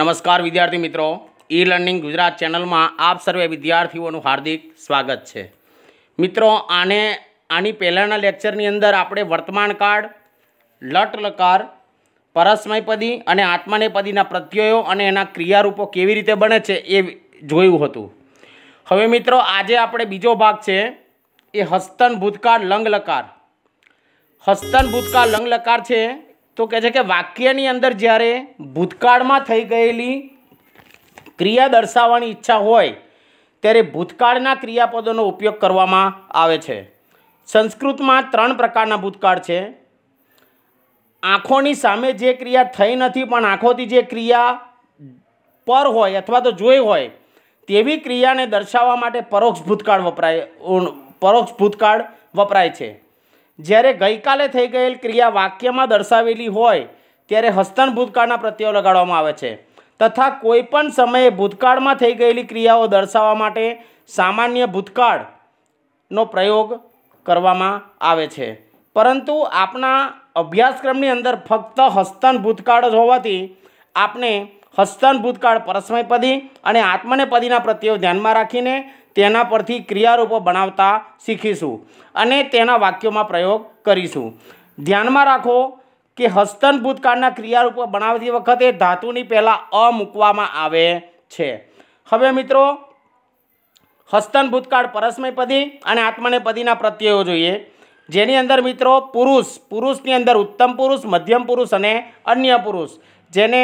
નમસ્કાર વિદ્યાર્થી મિત્રો ઈ લર્નિંગ ગુજરાત ચેનલમાં આપ સર્વે વિદ્યાર્થીઓનું હાર્દિક સ્વાગત છે મિત્રો આને આની પહેલાંના લેક્ચરની અંદર આપણે વર્તમાન કાળ લટ લકાર પરસ્મયપદી અને આત્માનેપદીના પ્રત્યયો અને એના ક્રિયારૂપો કેવી રીતે બને છે એ જોયું હતું હવે મિત્રો આજે આપણે બીજો ભાગ છે એ હસ્તન ભૂતકાળ લંગ લકાર હસ્તન ભૂતકાળ લંગ લકાર છે તો કહે છે કે વાક્યની અંદર જ્યારે ભૂતકાળમાં થઈ ગયેલી ક્રિયા દર્શાવવાની ઈચ્છા હોય ત્યારે ભૂતકાળના ક્રિયાપદોનો ઉપયોગ કરવામાં આવે છે સંસ્કૃતમાં ત્રણ પ્રકારના ભૂતકાળ છે આંખોની સામે જે ક્રિયા થઈ નથી પણ આંખોથી જે ક્રિયા પર હોય અથવા તો જોઈ હોય તેવી ક્રિયાને દર્શાવવા માટે પરોક્ષ ભૂતકાળ વપરાય પરોક્ષ ભૂતકાળ વપરાય છે જ્યારે ગઈકાલે થઈ ગયેલ ક્રિયા વાક્યમાં દર્શાવેલી હોય ત્યારે હસ્તન ભૂતકાળના પ્રત્યયો લગાડવામાં આવે છે તથા કોઈપણ સમયે ભૂતકાળમાં થઈ ગયેલી ક્રિયાઓ દર્શાવવા માટે સામાન્ય ભૂતકાળનો પ્રયોગ કરવામાં આવે છે પરંતુ આપણા અભ્યાસક્રમની અંદર ફક્ત હસ્તન ભૂતકાળ જ હોવાથી આપણે હસ્તન ભૂતકાળ પરસ્મયપદી અને આત્મને પદીના પ્રત્યયો ધ્યાનમાં રાખીને તેના પરથી ક્રિયારૂપો બનાવતા શીખીશું અને તેના વાક્યોમાં પ્રયોગ કરીશું ધ્યાનમાં રાખો કે હસ્તન ભૂતકાળના ક્રિયારૂપો બનાવતી વખતે ધાતુની પહેલાં અ મૂકવામાં આવે છે હવે મિત્રો હસ્તન ભૂતકાળ પરસ્મયપદી અને પદીના પ્રત્યયો જોઈએ જેની અંદર મિત્રો પુરુષ પુરુષની અંદર ઉત્તમ પુરુષ મધ્યમ પુરુષ અને અન્ય પુરુષ જેને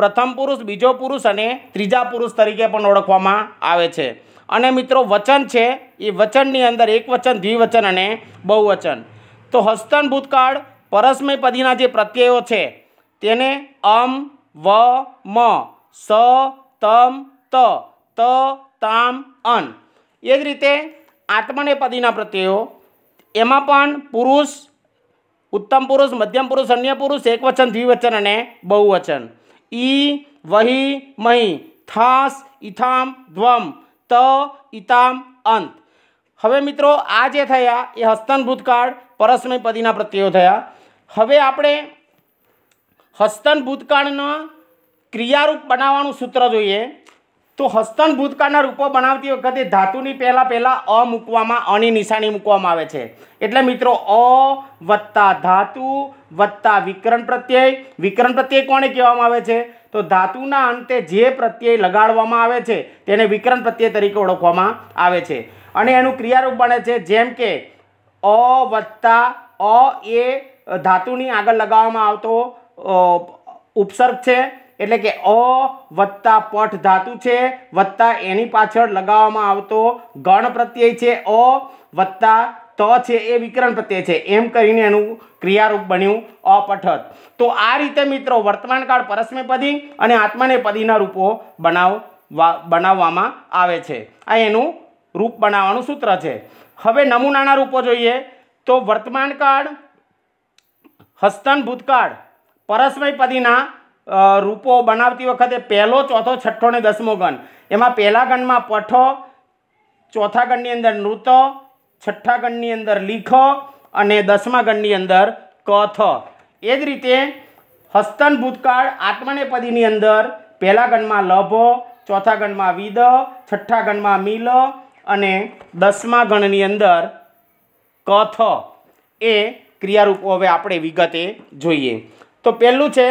પ્રથમ પુરુષ બીજો પુરુષ અને ત્રીજા પુરુષ તરીકે પણ ઓળખવામાં આવે છે અને મિત્રો વચન છે એ વચનની અંદર એકવચન દ્વિવચન અને બહુવચન તો હસ્તન ભૂતકાળ પરસ્મય પદીના જે પ્રત્યયો છે તેને અમ વ મ સ તમ ત ત તામ અન એ જ રીતે આત્મને પદીના પ્રત્યયો એમાં પણ પુરુષ ઉત્તમ પુરુષ મધ્યમ પુરુષ અન્ય પુરુષ એકવચન દ્વિવચન અને બહુવચન ઈ વહી મહી થાસ ઇથામ ધ્વમ ત ઇતામ અંત હવે મિત્રો આ જે થયા એ હસ્તન ભૂતકાળ પરસ્મય પદીના પ્રત્યયો થયા હવે આપણે હસ્તન ભૂતકાળના ક્રિયારૂપ બનાવવાનું સૂત્ર જોઈએ તો હસ્તન ભૂતકાળના રૂપો બનાવતી વખતે ધાતુની પહેલાં પહેલાં અ મૂકવામાં અની નિશાની મૂકવામાં આવે છે એટલે મિત્રો અ વત્તા ધાતુ વત્તા વિકરણ પ્રત્યય વિકરણ પ્રત્યય કોને કહેવામાં આવે છે તો ધાતુના અંતે જે પ્રત્યય લગાડવામાં આવે છે તેને વિકરણ પ્રત્યય તરીકે ઓળખવામાં આવે છે અને એનું ક્રિયારૂપ બને છે જેમ કે અ વત્તા અ એ ધાતુની આગળ લગાવવામાં આવતો ઉપસર્ગ છે એટલે કે અ વત્તા પઠ ધાતુ છે વત્તા એની પાછળ લગાવવામાં આવતો ગણ પ્રત્યય છે અ વત્તા ત છે એ વિકરણ પ્રત્યે છે એમ કરીને એનું ક્રિયારૂપ બન્યું અપઠત તો આ રીતે મિત્રો વર્તમાનકાળ પરસ્મેપદી અને આત્મનેપદીના રૂપો બનાવ બનાવવામાં આવે છે આ એનું રૂપ બનાવવાનું સૂત્ર છે હવે નમૂનાના રૂપો જોઈએ તો વર્તમાનકાળ હસ્તન ભૂતકાળ પરસ્મયપદીના રૂપો બનાવતી વખતે પહેલો ચોથો છઠ્ઠો ને દસમો ગણ એમાં પહેલા ગણમાં પઠો ચોથા ગણની અંદર નૃત છઠ્ઠા ગણની અંદર લીખ અને દસમા ગણની અંદર કથ એ જ રીતે હસ્તન ભૂતકાળ આત્મનેપદીની અંદર પહેલા ગણમાં લભો ચોથા ગણમાં વિદ છઠ્ઠા ગણમાં મિલ અને દસમા ગણની અંદર કથ એ ક્રિયારૂપો હવે આપણે વિગતે જોઈએ તો પહેલું છે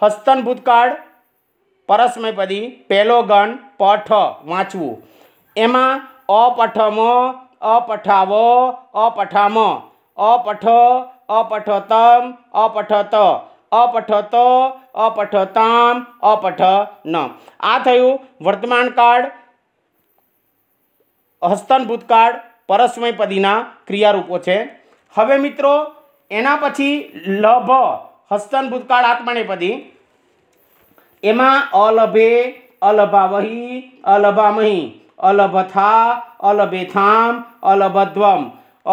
હસ્તન ભૂતકાળ પરસ્મયપદી પહેલો ગણ પઠ વાંચવું એમાં અપઠમ અપઠાવો અપઠામ અપઠ અપઠતમ અપઠત અપઠત અપઠતામ ન આ થયું વર્તમાન કાળ હસ્તન ભૂતકાળ પરસ્મયપદીના ક્રિયારૂપો છે હવે મિત્રો એના પછી લભ હસ્તન ભૂતકાળ આત્મનેપદી એમાં અલભે અલભાવહી અલભામહી अलबथा अलबेथाम अलबद्वम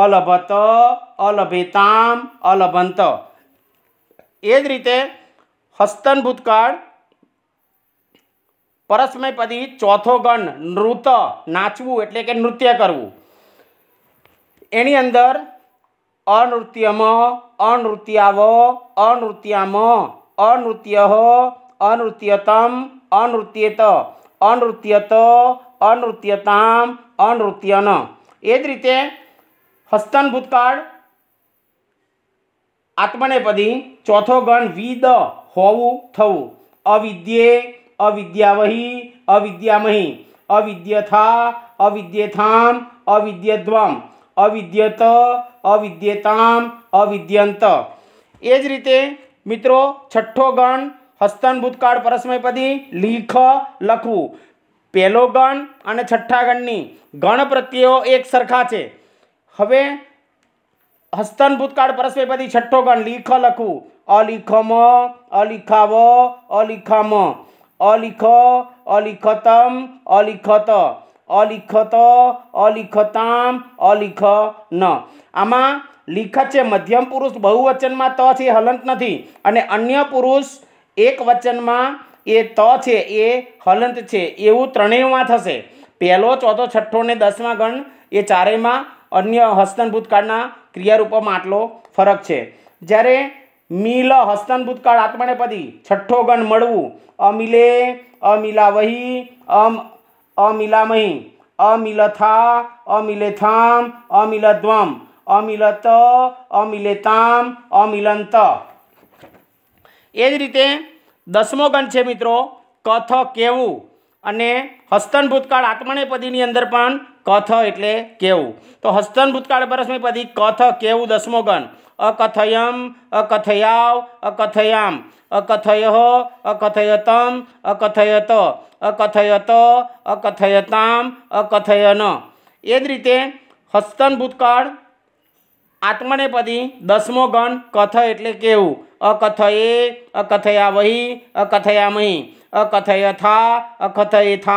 અલબત અલબેતામ અલબંત એ જ રીતે હસ્તન ભૂતકાળ પરસ્મયપદી ચોથો ગણ નૃત નાચવું એટલે કે નૃત્ય કરવું એની અંદર અનૃત્યમ અનૃત્યાવ અનૃત્યામ અનૃત્ય અનૃત્યતમ અનૃત્યેત અનૃત્યત अनृत्यताम अनृत्यन एज रीते हस्तन भूतकाल आत्मनेपदी चौथो गण विद होव थव अविद्ये अविद्यावही अविद्यामही अविद्यथा अविद्यथाम अविद्यध्व अविद्यत अविद्यताम अविद्यंत एज रीते मित्रों छठो गण हस्तन भूतकाल परस्मयपदी लिख लखव પહેલો ગણ અને છઠ્ઠા ગણની ગણ પ્રત્યયો એક સરખા છે હવે હસ્તન ભૂતકાળ પછી છઠ્ઠો ગણ લીખ લખવું મ અલિખાવ અલિખામ અલિખ અલિખતમ અલિખત અલિખત અલિખતામ અલિખ ન આમાં લિખત છે મધ્યમ પુરુષ બહુવચનમાં ત છે હલંત નથી અને અન્ય પુરુષ એક વચનમાં એ ત છે એ હલંત છે એવું ત્રણેયમાં થશે પહેલો ચોથો છઠ્ઠો ને દસમા ગણ એ ચારેયમાં અન્ય હસ્તન ભૂતકાળના ક્રિયારૂપોમાં આટલો ફરક છે જ્યારે મિલ હસ્તન ભૂતકાળ પદી છઠ્ઠો ગણ મળવું અમિલે અમિલાવહી અમ અમિલામહી અમિલથા અમિલેથામ અમિલધ્વમ અમિલત અમિલેતામ અમિલંત એ જ રીતે દસમો ગણ છે મિત્રો કથ કેવું અને હસ્તન ભૂતકાળ આત્મનેપદીની અંદર પણ કથ એટલે કેવું તો હસ્તન ભૂતકાળ પરસ્મયપદી કથ કેવું દસમો ગણ અકથયમ અકથયાવ અકથયામ અકથય અકથયતમ અકથયત અકથયત અકથયતામ અકથયન એ જ રીતે હસ્તન ભૂતકાળ આત્મનેપદી દસમો ગણ કથ એટલે કેવું અકથયે अकथया वही अकथया मयि अकथय था અકથયત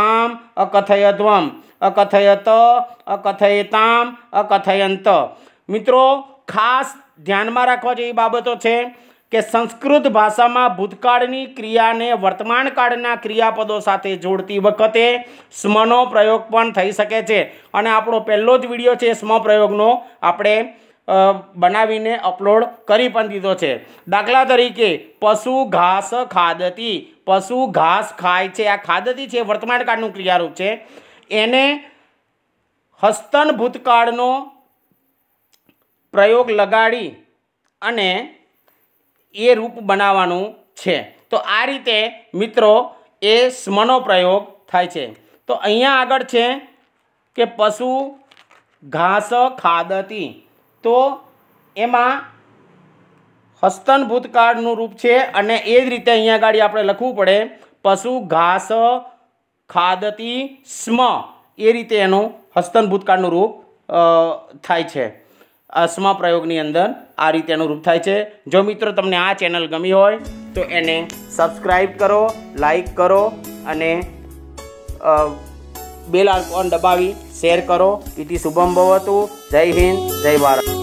અકથયતામ અકથયંત મિત્રો ખાસ ધ્યાનમાં રાખવા જેવી બાબતો છે કે સંસ્કૃત ભાષામાં ભૂતકાળની ક્રિયાને વર્તમાનકાળના ક્રિયાપદો સાથે જોડતી વખતે સ્મનો પ્રયોગ પણ થઈ શકે છે અને આપણો પહેલો જ વિડીયો છે સ્મ પ્રયોગનો આપણે બનાવીને અપલોડ કરી પણ દીધો છે દાખલા તરીકે પશુ ઘાસ ખાદતી પશુ ઘાસ ખાય છે આ ખાદતી છે વર્તમાન કાળનું ક્રિયારૂપ છે એને હસ્તન ભૂતકાળનો પ્રયોગ લગાડી અને એ રૂપ બનાવવાનું છે તો આ રીતે મિત્રો એ સ્મનો પ્રયોગ થાય છે તો અહીંયા આગળ છે કે પશુ ઘાસ ખાદતી તો એમાં હસ્તન ભૂતકાળનું રૂપ છે અને એ જ રીતે અહીંયા આગળ આપણે લખવું પડે પશુ ઘાસ ખાદતી સ્મ એ રીતે એનું હસ્તન ભૂતકાળનું રૂપ થાય છે સ્મ પ્રયોગની અંદર આ રીતે એનું રૂપ થાય છે જો મિત્રો તમને આ ચેનલ ગમી હોય તો એને સબસ્ક્રાઈબ કરો લાઈક કરો અને બેલ આઇકોન દબાવી શેર કરો ઇતિ શુભમ ભવતુ જય હિન્દ જય ભારત